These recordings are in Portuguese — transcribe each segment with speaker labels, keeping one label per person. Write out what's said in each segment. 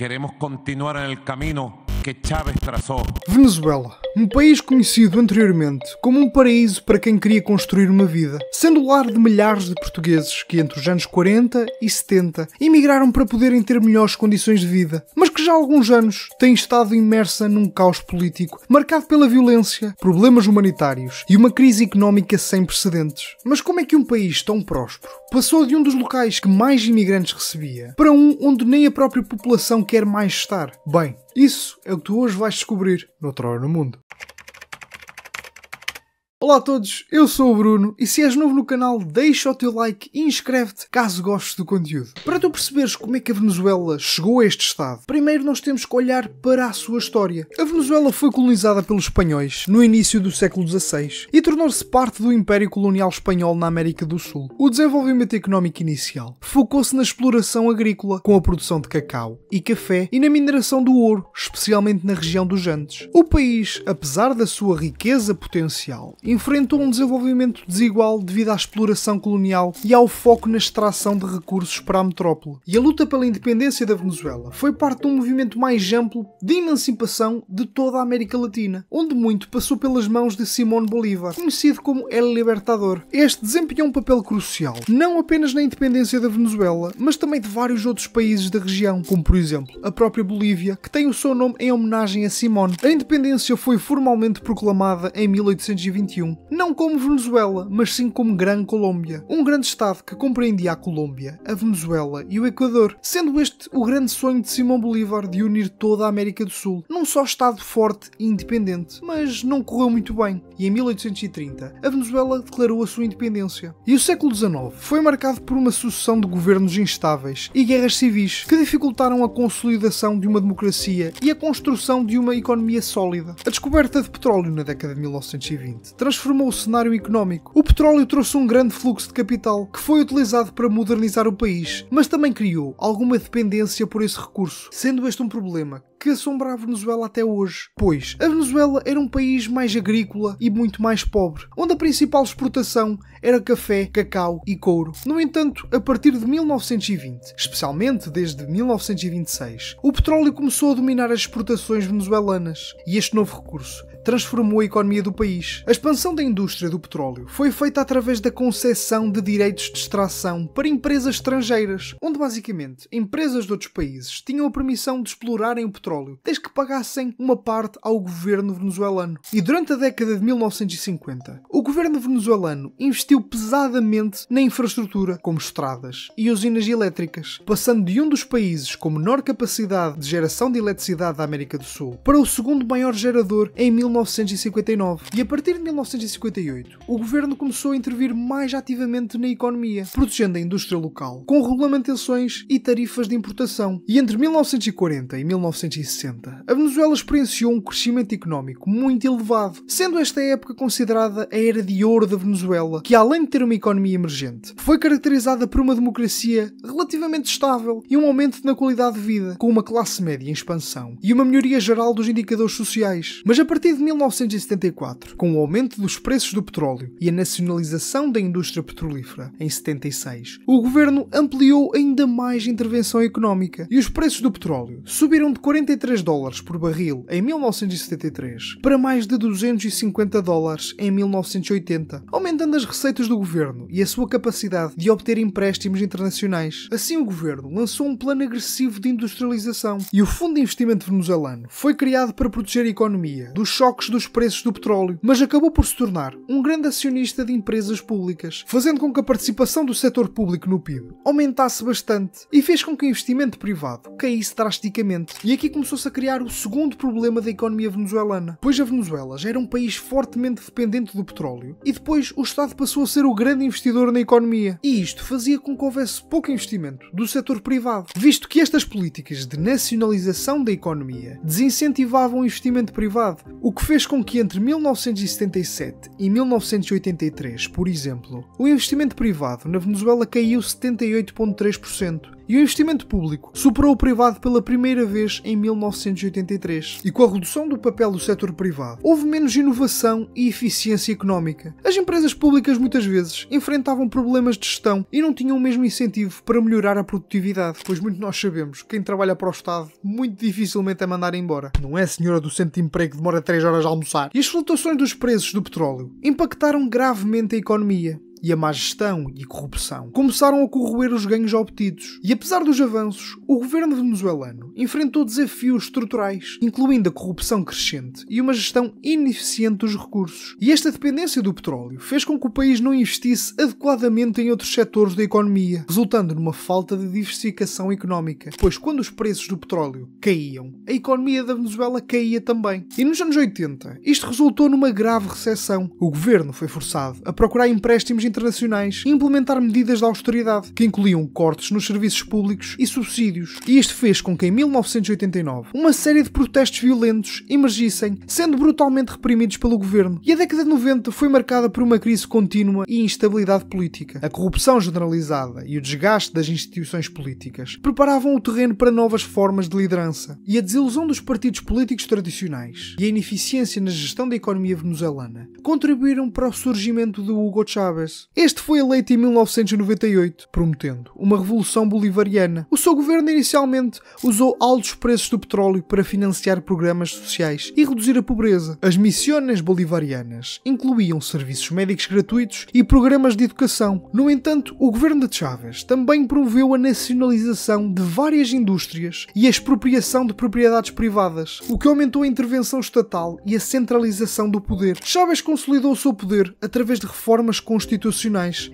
Speaker 1: queremos continuar en el camino que Chávez traçou. Venezuela, um país conhecido anteriormente como um paraíso para quem queria construir uma vida, sendo o lar de milhares de portugueses que entre os anos 40 e 70 emigraram para poderem ter melhores condições de vida, mas que já há alguns anos tem estado imersa num caos político marcado pela violência, problemas humanitários e uma crise económica sem precedentes. Mas como é que um país tão próspero passou de um dos locais que mais imigrantes recebia para um onde nem a própria população quer mais estar? Bem, isso é o que tu hoje vais descobrir noutra hora no mundo. Olá a todos, eu sou o Bruno e se és novo no canal, deixa o teu like e inscreve-te caso gostes do conteúdo. Para tu perceberes como é que a Venezuela chegou a este estado, primeiro nós temos que olhar para a sua história. A Venezuela foi colonizada pelos espanhóis no início do século XVI e tornou-se parte do Império Colonial Espanhol na América do Sul. O desenvolvimento económico inicial focou-se na exploração agrícola com a produção de cacau e café e na mineração do ouro, especialmente na região dos Andes. O país, apesar da sua riqueza potencial, enfrentou um desenvolvimento desigual devido à exploração colonial e ao foco na extração de recursos para a metrópole. E a luta pela independência da Venezuela foi parte de um movimento mais amplo de emancipação de toda a América Latina, onde muito passou pelas mãos de Simón Bolívar, conhecido como El Libertador. Este desempenhou um papel crucial, não apenas na independência da Venezuela, mas também de vários outros países da região, como por exemplo a própria Bolívia, que tem o seu nome em homenagem a Simón. A independência foi formalmente proclamada em 1821 não como Venezuela, mas sim como Gran Colômbia, um grande estado que compreendia a Colômbia, a Venezuela e o Equador, sendo este o grande sonho de Simão Bolívar de unir toda a América do Sul num só estado forte e independente, mas não correu muito bem, e em 1830 a Venezuela declarou a sua independência. E o século XIX foi marcado por uma sucessão de governos instáveis e guerras civis que dificultaram a consolidação de uma democracia e a construção de uma economia sólida. A descoberta de petróleo na década de 1920 transformou o cenário económico. O petróleo trouxe um grande fluxo de capital que foi utilizado para modernizar o país, mas também criou alguma dependência por esse recurso, sendo este um problema que assombra a Venezuela até hoje, pois a Venezuela era um país mais agrícola e muito mais pobre, onde a principal exportação era café, cacau e couro. No entanto, a partir de 1920, especialmente desde 1926, o petróleo começou a dominar as exportações venezuelanas e este novo recurso transformou a economia do país. A expansão da indústria do petróleo foi feita através da concessão de direitos de extração para empresas estrangeiras, onde basicamente empresas de outros países tinham a permissão de explorarem o petróleo petróleo, desde que pagassem uma parte ao governo venezuelano. E durante a década de 1950, o governo venezuelano investiu pesadamente na infraestrutura, como estradas e usinas elétricas, passando de um dos países com menor capacidade de geração de eletricidade da América do Sul para o segundo maior gerador em 1959. E a partir de 1958, o governo começou a intervir mais ativamente na economia, protegendo a indústria local, com regulamentações e tarifas de importação. E entre 1940 e 1950, 1960, a Venezuela experienciou um crescimento económico muito elevado, sendo esta época considerada a era de ouro da Venezuela, que além de ter uma economia emergente, foi caracterizada por uma democracia relativamente estável e um aumento na qualidade de vida, com uma classe média em expansão e uma melhoria geral dos indicadores sociais. Mas a partir de 1974, com o aumento dos preços do petróleo e a nacionalização da indústria petrolífera em 76, o governo ampliou ainda mais a intervenção económica e os preços do petróleo subiram de 40 73 dólares por barril em 1973 para mais de 250 dólares em 1980, aumentando as receitas do governo e a sua capacidade de obter empréstimos internacionais. Assim, o governo lançou um plano agressivo de industrialização e o Fundo de Investimento Venezuelano foi criado para proteger a economia dos choques dos preços do petróleo, mas acabou por se tornar um grande acionista de empresas públicas, fazendo com que a participação do setor público no PIB aumentasse bastante e fez com que o investimento privado caísse drasticamente. E aqui começou-se a criar o segundo problema da economia venezuelana, pois a Venezuela já era um país fortemente dependente do petróleo e depois o Estado passou a ser o grande investidor na economia. E isto fazia com que houvesse pouco investimento do setor privado, visto que estas políticas de nacionalização da economia desincentivavam o investimento privado, o que fez com que entre 1977 e 1983, por exemplo, o investimento privado na Venezuela caiu 78,3% e o investimento público superou o privado pela primeira vez em 1983. E com a redução do papel do setor privado, houve menos inovação e eficiência económica. As empresas públicas muitas vezes enfrentavam problemas de gestão e não tinham o mesmo incentivo para melhorar a produtividade, pois muito nós sabemos que quem trabalha para o Estado muito dificilmente é mandar embora. Não é senhora do centro de emprego que demora 3 horas a almoçar. E as flutuações dos preços do petróleo impactaram gravemente a economia e a má gestão e corrupção começaram a corroer os ganhos obtidos. E apesar dos avanços, o governo venezuelano enfrentou desafios estruturais, incluindo a corrupção crescente e uma gestão ineficiente dos recursos. E esta dependência do petróleo fez com que o país não investisse adequadamente em outros setores da economia, resultando numa falta de diversificação económica, pois quando os preços do petróleo caíam, a economia da Venezuela caía também. E nos anos 80, isto resultou numa grave recessão. O governo foi forçado a procurar empréstimos internacionais e implementar medidas de austeridade, que incluíam cortes nos serviços públicos e subsídios. E isto fez com que, em 1989, uma série de protestos violentos emergissem, sendo brutalmente reprimidos pelo governo. E a década de 90 foi marcada por uma crise contínua e instabilidade política. A corrupção generalizada e o desgaste das instituições políticas preparavam o terreno para novas formas de liderança e a desilusão dos partidos políticos tradicionais e a ineficiência na gestão da economia venezuelana contribuíram para o surgimento de Hugo Chávez, este foi eleito em 1998, prometendo uma revolução bolivariana. O seu governo inicialmente usou altos preços do petróleo para financiar programas sociais e reduzir a pobreza. As missões bolivarianas incluíam serviços médicos gratuitos e programas de educação. No entanto, o governo de Chávez também promoveu a nacionalização de várias indústrias e a expropriação de propriedades privadas, o que aumentou a intervenção estatal e a centralização do poder. Chávez consolidou o seu poder através de reformas constitucionais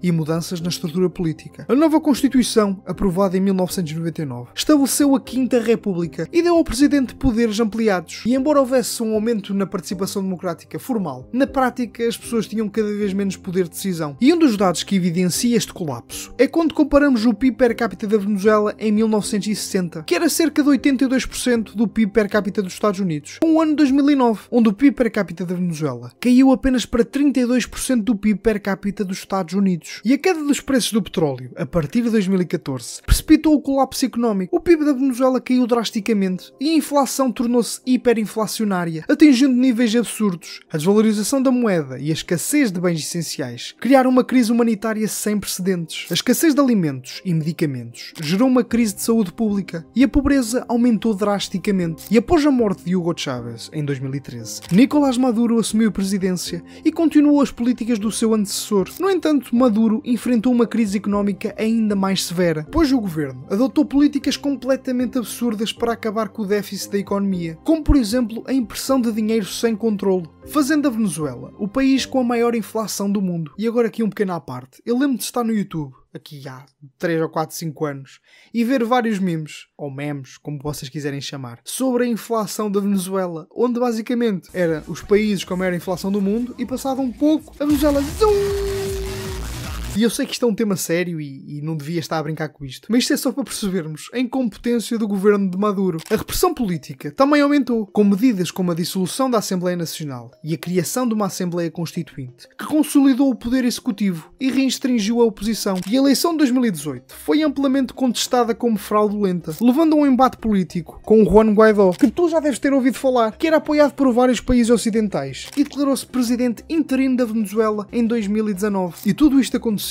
Speaker 1: e mudanças na estrutura política. A nova Constituição, aprovada em 1999, estabeleceu a Quinta República e deu ao presidente poderes ampliados. E embora houvesse um aumento na participação democrática formal, na prática as pessoas tinham cada vez menos poder de decisão. E um dos dados que evidencia este colapso é quando comparamos o PIB per capita da Venezuela em 1960, que era cerca de 82% do PIB per capita dos Estados Unidos, com o ano 2009, onde o PIB per capita da Venezuela caiu apenas para 32% do PIB per capita dos Estados Unidos. E a queda dos preços do petróleo, a partir de 2014, precipitou o colapso económico. O PIB da Venezuela caiu drasticamente e a inflação tornou-se hiperinflacionária, atingindo níveis absurdos. A desvalorização da moeda e a escassez de bens essenciais criaram uma crise humanitária sem precedentes. A escassez de alimentos e medicamentos gerou uma crise de saúde pública e a pobreza aumentou drasticamente. E após a morte de Hugo Chávez, em 2013, Nicolás Maduro assumiu a presidência e continuou as políticas do seu antecessor. No entanto, Maduro enfrentou uma crise económica ainda mais severa, pois o governo adotou políticas completamente absurdas para acabar com o déficit da economia, como por exemplo a impressão de dinheiro sem controle, fazendo a Venezuela o país com a maior inflação do mundo. E agora aqui um pequeno à parte. Eu lembro de estar no YouTube aqui há 3 ou 4, 5 anos, e ver vários memes, ou memes, como vocês quiserem chamar, sobre a inflação da Venezuela, onde basicamente era os países com a maior inflação do mundo, e passado um pouco, a Venezuela e eu sei que isto é um tema sério e, e não devia estar a brincar com isto, mas isto é só para percebermos a incompetência do governo de Maduro. A repressão política também aumentou, com medidas como a dissolução da Assembleia Nacional e a criação de uma Assembleia Constituinte, que consolidou o poder executivo e restringiu a oposição. E a eleição de 2018 foi amplamente contestada como fraudulenta, levando a um embate político com Juan Guaidó, que tu já deves ter ouvido falar, que era apoiado por vários países ocidentais e declarou-se presidente interino da Venezuela em 2019. E tudo isto aconteceu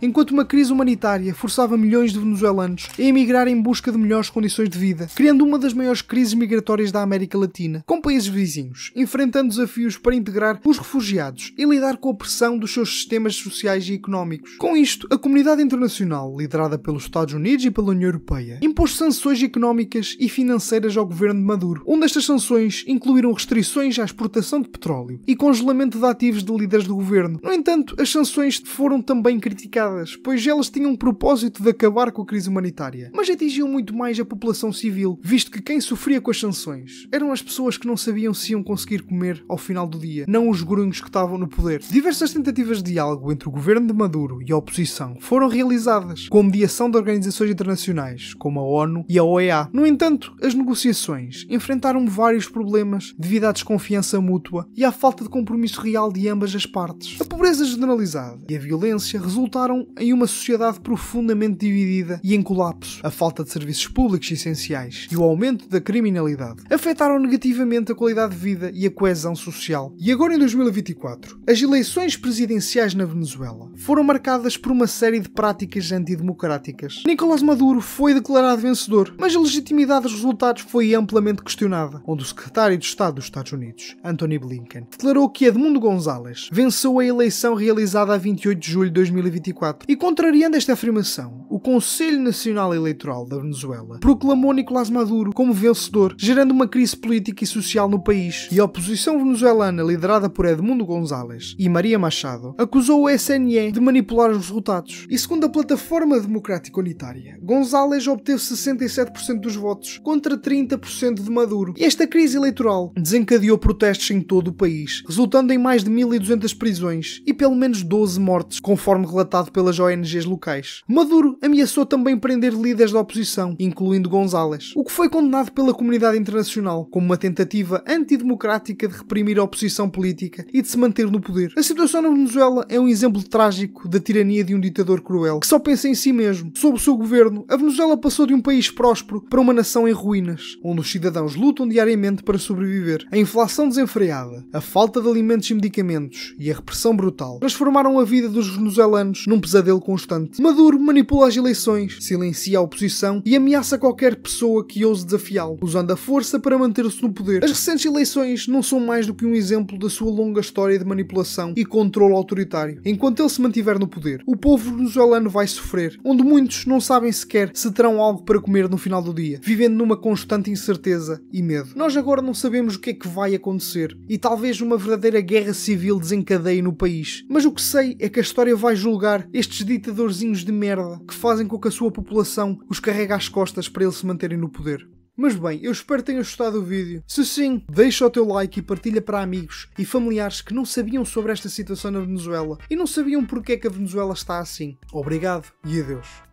Speaker 1: enquanto uma crise humanitária forçava milhões de venezuelanos a emigrar em busca de melhores condições de vida, criando uma das maiores crises migratórias da América Latina, com países vizinhos, enfrentando desafios para integrar os refugiados e lidar com a pressão dos seus sistemas sociais e económicos. Com isto, a comunidade internacional, liderada pelos Estados Unidos e pela União Europeia, impôs sanções económicas e financeiras ao governo de Maduro, Um destas sanções incluíram restrições à exportação de petróleo e congelamento de ativos de líderes do governo. No entanto, as sanções foram também bem criticadas, pois elas tinham um propósito de acabar com a crise humanitária, mas atingiam muito mais a população civil, visto que quem sofria com as sanções eram as pessoas que não sabiam se iam conseguir comer ao final do dia, não os grunhos que estavam no poder. Diversas tentativas de diálogo entre o governo de Maduro e a oposição foram realizadas, com a mediação de organizações internacionais, como a ONU e a OEA. No entanto, as negociações enfrentaram vários problemas devido à desconfiança mútua e à falta de compromisso real de ambas as partes. A pobreza generalizada e a violência resultaram em uma sociedade profundamente dividida e em colapso. A falta de serviços públicos essenciais e o aumento da criminalidade afetaram negativamente a qualidade de vida e a coesão social. E agora em 2024, as eleições presidenciais na Venezuela foram marcadas por uma série de práticas antidemocráticas. Nicolás Maduro foi declarado vencedor, mas a legitimidade dos resultados foi amplamente questionada, onde o secretário de Estado dos Estados Unidos, Anthony Blinken, declarou que Edmundo González venceu a eleição realizada a 28 de julho de 2024. 2024. E contrariando esta afirmação, o Conselho Nacional Eleitoral da Venezuela proclamou Nicolás Maduro como vencedor, gerando uma crise política e social no país. E a oposição venezuelana, liderada por Edmundo González e Maria Machado, acusou o SNE de manipular os resultados. E segundo a Plataforma Democrática Unitária, González obteve 67% dos votos contra 30% de Maduro. E esta crise eleitoral desencadeou protestos em todo o país, resultando em mais de 1.200 prisões e pelo menos 12 mortes, conforme relatado pelas ONGs locais. Maduro ameaçou também prender líderes da oposição, incluindo González, o que foi condenado pela comunidade internacional como uma tentativa antidemocrática de reprimir a oposição política e de se manter no poder. A situação na Venezuela é um exemplo trágico da tirania de um ditador cruel, que só pensa em si mesmo. Sob o seu governo, a Venezuela passou de um país próspero para uma nação em ruínas, onde os cidadãos lutam diariamente para sobreviver. A inflação desenfreada, a falta de alimentos e medicamentos e a repressão brutal transformaram a vida dos venezuelanos catalanos num pesadelo constante. Maduro manipula as eleições, silencia a oposição e ameaça qualquer pessoa que ouse desafiá-lo, usando a força para manter-se no poder. As recentes eleições não são mais do que um exemplo da sua longa história de manipulação e controle autoritário. Enquanto ele se mantiver no poder, o povo venezuelano vai sofrer, onde muitos não sabem sequer se terão algo para comer no final do dia, vivendo numa constante incerteza e medo. Nós agora não sabemos o que é que vai acontecer e talvez uma verdadeira guerra civil desencadeie no país, mas o que sei é que a história vai vai julgar estes ditadorzinhos de merda que fazem com que a sua população os carregue às costas para eles se manterem no poder. Mas bem, eu espero que tenhas gostado do vídeo. Se sim, deixa o teu like e partilha para amigos e familiares que não sabiam sobre esta situação na Venezuela e não sabiam porque é que a Venezuela está assim. Obrigado e adeus.